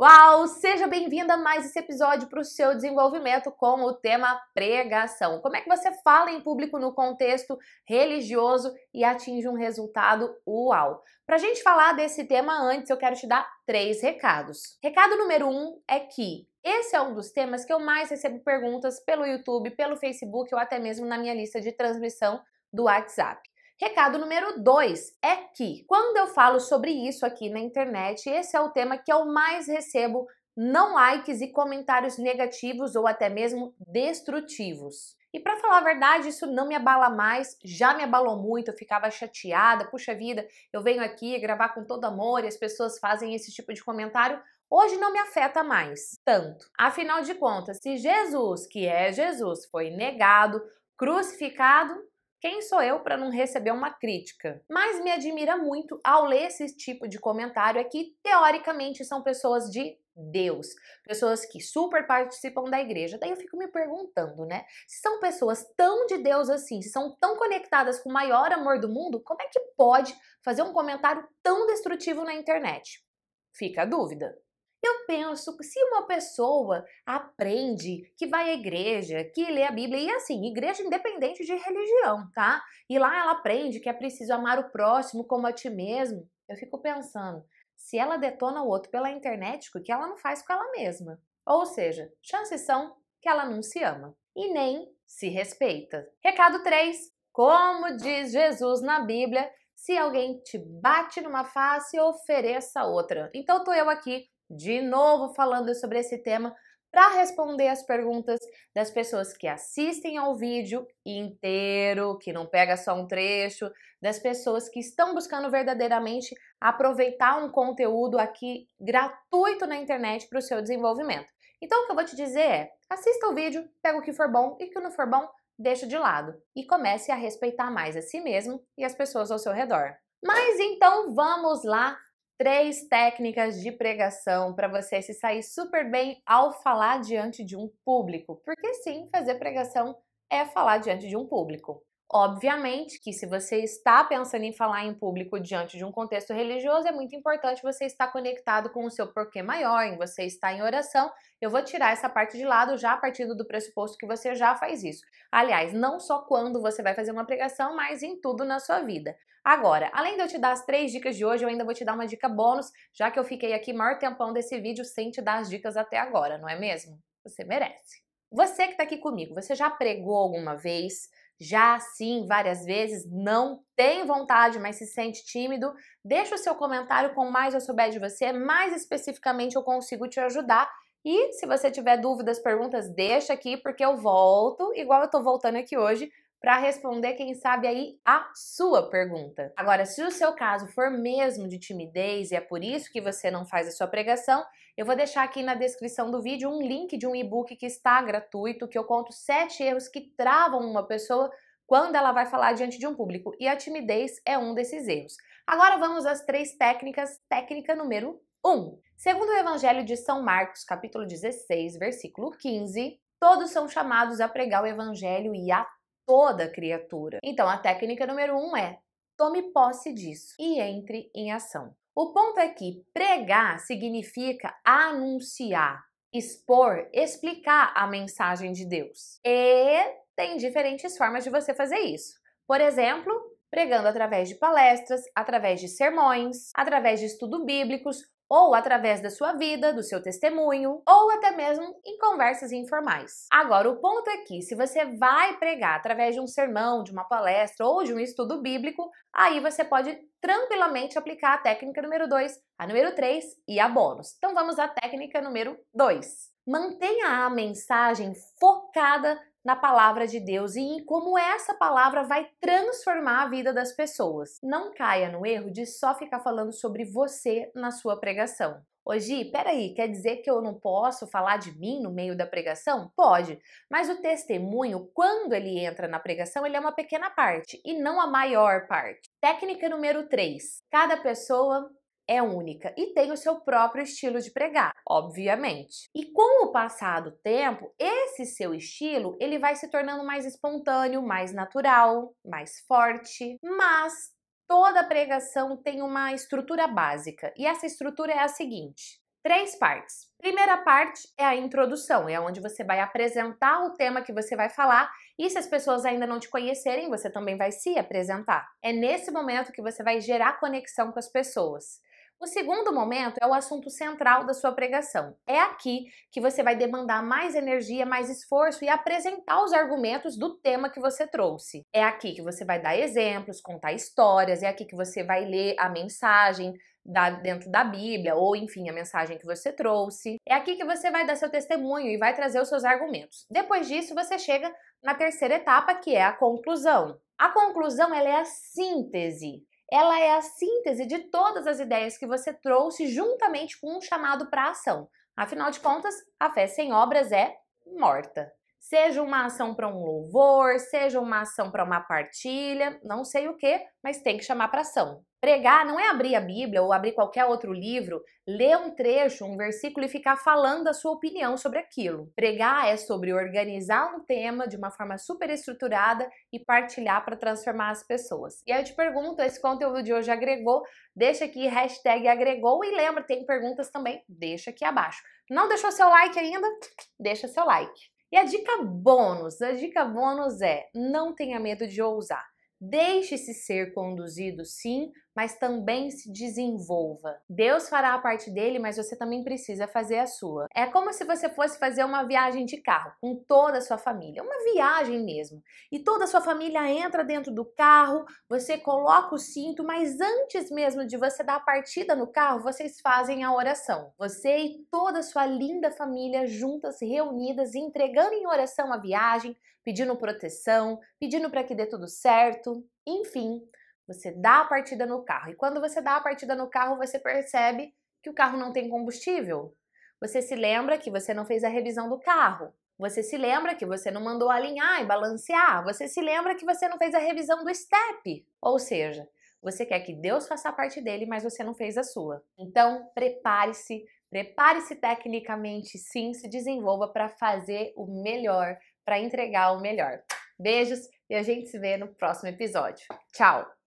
Uau! Seja bem-vinda a mais esse episódio para o seu desenvolvimento com o tema pregação. Como é que você fala em público no contexto religioso e atinge um resultado uau? Para a gente falar desse tema antes, eu quero te dar três recados. Recado número um é que esse é um dos temas que eu mais recebo perguntas pelo YouTube, pelo Facebook ou até mesmo na minha lista de transmissão do WhatsApp. Recado número 2 é que, quando eu falo sobre isso aqui na internet, esse é o tema que eu mais recebo não likes e comentários negativos ou até mesmo destrutivos. E para falar a verdade, isso não me abala mais, já me abalou muito, eu ficava chateada, puxa vida, eu venho aqui gravar com todo amor e as pessoas fazem esse tipo de comentário, hoje não me afeta mais tanto. Afinal de contas, se Jesus, que é Jesus, foi negado, crucificado, quem sou eu para não receber uma crítica? Mas me admira muito ao ler esse tipo de comentário é que teoricamente são pessoas de Deus, pessoas que super participam da igreja. Daí eu fico me perguntando, né? Se são pessoas tão de Deus assim, se são tão conectadas com o maior amor do mundo, como é que pode fazer um comentário tão destrutivo na internet? Fica a dúvida. Eu penso que se uma pessoa aprende que vai à igreja, que lê a Bíblia, e assim, igreja independente de religião, tá? E lá ela aprende que é preciso amar o próximo como a ti mesmo. Eu fico pensando, se ela detona o outro pela internet, o que ela não faz com ela mesma? Ou seja, chances são que ela não se ama e nem se respeita. Recado 3. Como diz Jesus na Bíblia, se alguém te bate numa face, ofereça outra. Então tô eu aqui de novo falando sobre esse tema para responder as perguntas das pessoas que assistem ao vídeo inteiro, que não pega só um trecho, das pessoas que estão buscando verdadeiramente aproveitar um conteúdo aqui gratuito na internet para o seu desenvolvimento. Então o que eu vou te dizer é: assista o vídeo, pega o que for bom e o que não for bom, deixa de lado e comece a respeitar mais a si mesmo e as pessoas ao seu redor. Mas então vamos lá três técnicas de pregação para você se sair super bem ao falar diante de um público, porque sim, fazer pregação é falar diante de um público. Obviamente que se você está pensando em falar em público diante de um contexto religioso, é muito importante você estar conectado com o seu porquê maior, em você estar em oração. Eu vou tirar essa parte de lado já a partir do pressuposto que você já faz isso. Aliás, não só quando você vai fazer uma pregação, mas em tudo na sua vida. Agora, além de eu te dar as três dicas de hoje, eu ainda vou te dar uma dica bônus, já que eu fiquei aqui maior tempão desse vídeo sem te dar as dicas até agora, não é mesmo? Você merece. Você que está aqui comigo, você já pregou alguma vez? já sim várias vezes, não tem vontade, mas se sente tímido, deixa o seu comentário com mais eu souber de você, mais especificamente eu consigo te ajudar. E se você tiver dúvidas, perguntas, deixa aqui porque eu volto, igual eu tô voltando aqui hoje, para responder, quem sabe aí, a sua pergunta. Agora, se o seu caso for mesmo de timidez e é por isso que você não faz a sua pregação, eu vou deixar aqui na descrição do vídeo um link de um e-book que está gratuito, que eu conto sete erros que travam uma pessoa quando ela vai falar diante de um público, e a timidez é um desses erros. Agora vamos às três técnicas. Técnica número 1. Um. Segundo o Evangelho de São Marcos, capítulo 16, versículo 15, todos são chamados a pregar o evangelho e a toda criatura. Então, a técnica número um é tome posse disso e entre em ação. O ponto é que pregar significa anunciar, expor, explicar a mensagem de Deus. E tem diferentes formas de você fazer isso. Por exemplo, pregando através de palestras, através de sermões, através de estudos bíblicos ou através da sua vida, do seu testemunho, ou até mesmo em conversas informais. Agora, o ponto é que se você vai pregar através de um sermão, de uma palestra ou de um estudo bíblico, aí você pode tranquilamente aplicar a técnica número 2, a número 3 e a bônus. Então vamos à técnica número 2. Mantenha a mensagem focada na palavra de Deus e em como essa palavra vai transformar a vida das pessoas. Não caia no erro de só ficar falando sobre você na sua pregação. Hoje, peraí, quer dizer que eu não posso falar de mim no meio da pregação? Pode, mas o testemunho, quando ele entra na pregação, ele é uma pequena parte e não a maior parte. Técnica número 3: cada pessoa é única e tem o seu próprio estilo de pregar, obviamente. E com o passar do tempo, esse seu estilo, ele vai se tornando mais espontâneo, mais natural, mais forte, mas toda pregação tem uma estrutura básica, e essa estrutura é a seguinte: três partes. Primeira parte é a introdução, é onde você vai apresentar o tema que você vai falar, e se as pessoas ainda não te conhecerem, você também vai se apresentar. É nesse momento que você vai gerar conexão com as pessoas. O segundo momento é o assunto central da sua pregação. É aqui que você vai demandar mais energia, mais esforço e apresentar os argumentos do tema que você trouxe. É aqui que você vai dar exemplos, contar histórias, é aqui que você vai ler a mensagem, da, dentro da Bíblia, ou enfim, a mensagem que você trouxe. É aqui que você vai dar seu testemunho e vai trazer os seus argumentos. Depois disso, você chega na terceira etapa, que é a conclusão. A conclusão ela é a síntese ela é a síntese de todas as ideias que você trouxe juntamente com um chamado para ação. Afinal de contas, a fé sem obras é morta seja uma ação para um louvor, seja uma ação para uma partilha, não sei o que, mas tem que chamar para ação. Pregar não é abrir a Bíblia ou abrir qualquer outro livro, ler um trecho, um versículo e ficar falando a sua opinião sobre aquilo. Pregar é sobre organizar um tema de uma forma super estruturada e partilhar para transformar as pessoas. E aí eu te pergunto, esse conteúdo de hoje agregou? Deixa aqui hashtag agregou e lembra, tem perguntas também, deixa aqui abaixo. Não deixou seu like ainda? Deixa seu like. E a dica bônus, a dica bônus é: não tenha medo de ousar. Deixe-se ser conduzido sim mas também se desenvolva. Deus fará a parte dele, mas você também precisa fazer a sua. É como se você fosse fazer uma viagem de carro com toda a sua família, uma viagem mesmo. E toda a sua família entra dentro do carro, você coloca o cinto, mas antes mesmo de você dar a partida no carro, vocês fazem a oração. Você e toda a sua linda família juntas, reunidas, entregando em oração a viagem, pedindo proteção, pedindo para que dê tudo certo, enfim você dá a partida no carro. E quando você dá a partida no carro, você percebe que o carro não tem combustível. Você se lembra que você não fez a revisão do carro. Você se lembra que você não mandou alinhar e balancear. Você se lembra que você não fez a revisão do step. Ou seja, você quer que Deus faça a parte dele, mas você não fez a sua. Então, prepare-se, prepare-se tecnicamente, sim, se desenvolva para fazer o melhor, para entregar o melhor. Beijos e a gente se vê no próximo episódio. Tchau!